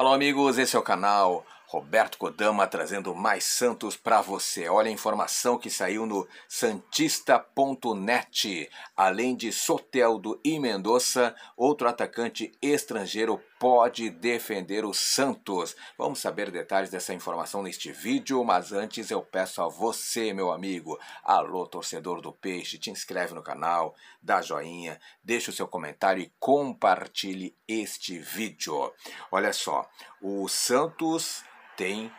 Alô amigos, esse é o canal Roberto Kodama trazendo mais Santos para você. Olha a informação que saiu no santista.net. Além de Soteldo e Mendonça, outro atacante estrangeiro pode defender o Santos. Vamos saber detalhes dessa informação neste vídeo, mas antes eu peço a você, meu amigo, alô torcedor do Peixe, te inscreve no canal, dá joinha, deixa o seu comentário e compartilhe este vídeo. Olha só, o Santos tem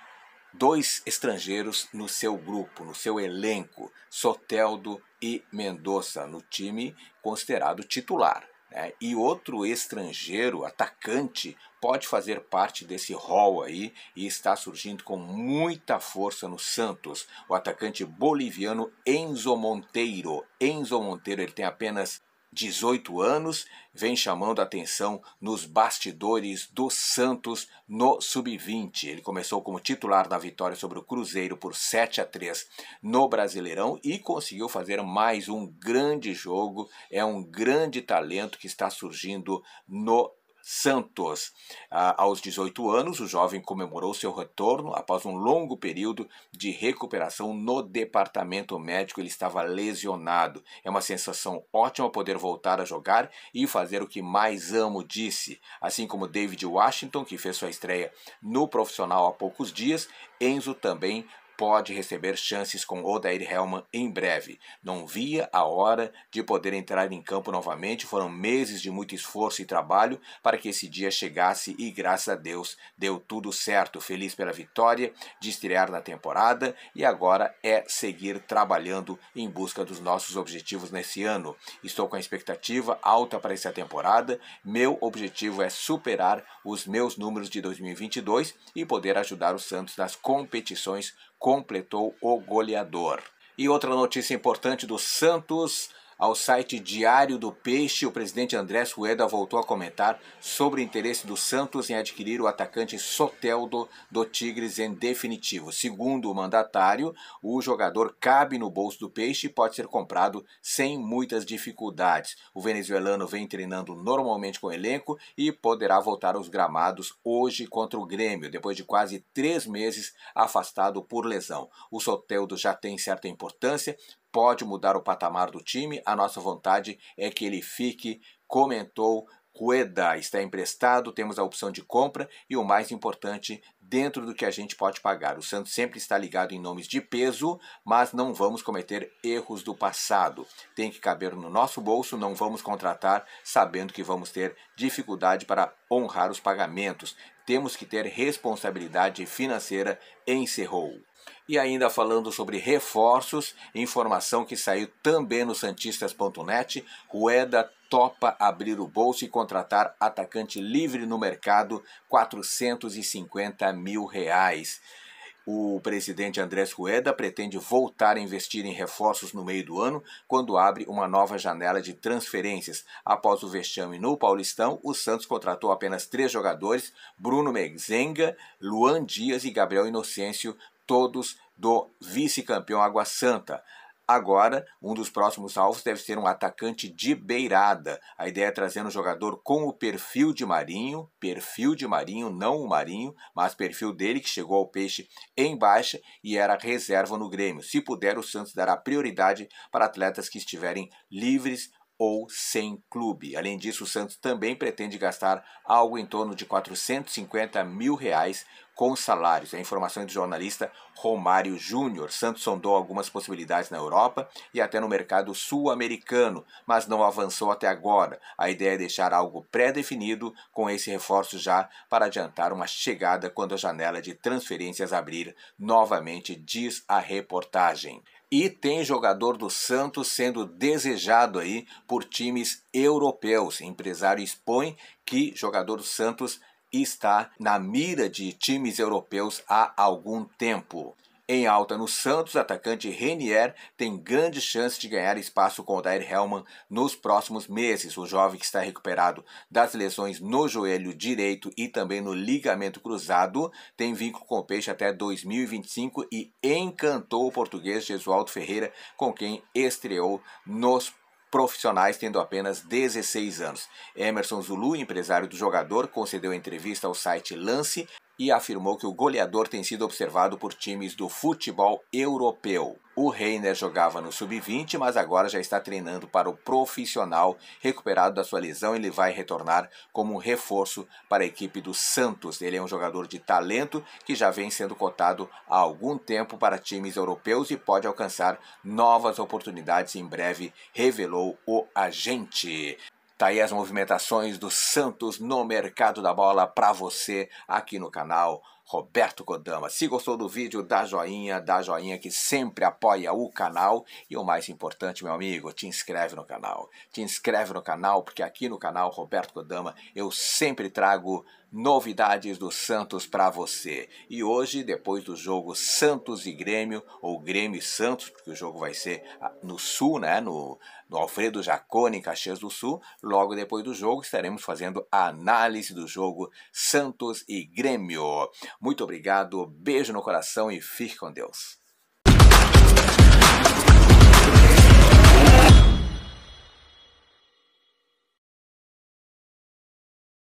dois estrangeiros no seu grupo, no seu elenco, Soteldo e Mendonça, no time considerado titular. Né? E outro estrangeiro, atacante, pode fazer parte desse rol aí e está surgindo com muita força no Santos. O atacante boliviano Enzo Monteiro. Enzo Monteiro ele tem apenas 18 anos, vem chamando atenção nos bastidores do Santos no sub-20. Ele começou como titular na vitória sobre o Cruzeiro por 7 a 3 no Brasileirão e conseguiu fazer mais um grande jogo. É um grande talento que está surgindo no Santos. Ah, aos 18 anos, o jovem comemorou seu retorno após um longo período de recuperação no departamento médico. Ele estava lesionado. É uma sensação ótima poder voltar a jogar e fazer o que mais amo, disse. Assim como David Washington, que fez sua estreia no profissional há poucos dias, Enzo também pode receber chances com Odair Hellman em breve. Não via a hora de poder entrar em campo novamente. Foram meses de muito esforço e trabalho para que esse dia chegasse e, graças a Deus, deu tudo certo. Feliz pela vitória de estrear na temporada e agora é seguir trabalhando em busca dos nossos objetivos nesse ano. Estou com a expectativa alta para essa temporada. Meu objetivo é superar os meus números de 2022 e poder ajudar o Santos nas competições completou o goleador. E outra notícia importante do Santos ao site Diário do Peixe, o presidente Andrés Rueda voltou a comentar sobre o interesse do Santos em adquirir o atacante Soteldo do Tigres em definitivo. Segundo o mandatário, o jogador cabe no bolso do Peixe e pode ser comprado sem muitas dificuldades. O venezuelano vem treinando normalmente com o elenco e poderá voltar aos gramados hoje contra o Grêmio, depois de quase três meses afastado por lesão. O Soteldo já tem certa importância, pode mudar o patamar do time. A nossa vontade é que ele fique, comentou Rueda está emprestado, temos a opção de compra e o mais importante, dentro do que a gente pode pagar. O Santos sempre está ligado em nomes de peso, mas não vamos cometer erros do passado. Tem que caber no nosso bolso, não vamos contratar sabendo que vamos ter dificuldade para honrar os pagamentos. Temos que ter responsabilidade financeira, encerrou. E ainda falando sobre reforços, informação que saiu também no Santistas.net, Rueda topa abrir o bolso e contratar atacante livre no mercado, 450 mil reais. O presidente Andrés Rueda pretende voltar a investir em reforços no meio do ano, quando abre uma nova janela de transferências. Após o vexame no Paulistão, o Santos contratou apenas três jogadores: Bruno Mezenga, Luan Dias e Gabriel Inocêncio, todos do vice-campeão Água Santa. Agora, um dos próximos alvos deve ser um atacante de beirada. A ideia é trazer um jogador com o perfil de Marinho, perfil de Marinho, não o Marinho, mas perfil dele que chegou ao peixe em baixa e era reserva no Grêmio. Se puder, o Santos dará prioridade para atletas que estiverem livres ou sem clube. Além disso, o Santos também pretende gastar algo em torno de 450 mil reais com salários. É informação do jornalista Romário Júnior. Santos sondou algumas possibilidades na Europa e até no mercado sul-americano, mas não avançou até agora. A ideia é deixar algo pré-definido com esse reforço já para adiantar uma chegada quando a janela de transferências abrir novamente, diz a reportagem. E tem jogador do Santos sendo desejado aí por times europeus. Empresário expõe que jogador do Santos está na mira de times europeus há algum tempo. Em alta no Santos, atacante Renier tem grande chance de ganhar espaço com o Odair Hellman nos próximos meses. O jovem que está recuperado das lesões no joelho direito e também no ligamento cruzado tem vínculo com o Peixe até 2025 e encantou o português Jesualdo Ferreira, com quem estreou nos profissionais tendo apenas 16 anos. Emerson Zulu, empresário do jogador, concedeu entrevista ao site Lance e afirmou que o goleador tem sido observado por times do futebol europeu. O Reiner jogava no sub-20, mas agora já está treinando para o profissional, recuperado da sua lesão, ele vai retornar como um reforço para a equipe do Santos. Ele é um jogador de talento que já vem sendo cotado há algum tempo para times europeus e pode alcançar novas oportunidades em breve, revelou o agente. Tá aí as movimentações do Santos no mercado da bola para você aqui no canal Roberto Kodama. Se gostou do vídeo, dá joinha, dá joinha que sempre apoia o canal. E o mais importante, meu amigo, te inscreve no canal. Te inscreve no canal, porque aqui no canal Roberto Kodama eu sempre trago novidades do Santos para você. E hoje, depois do jogo Santos e Grêmio, ou Grêmio e Santos, porque o jogo vai ser ah, no Sul, né? No, no Alfredo Jacone, em Caxias do Sul. Logo depois do jogo, estaremos fazendo a análise do jogo Santos e Grêmio. Muito obrigado, beijo no coração e fique com Deus.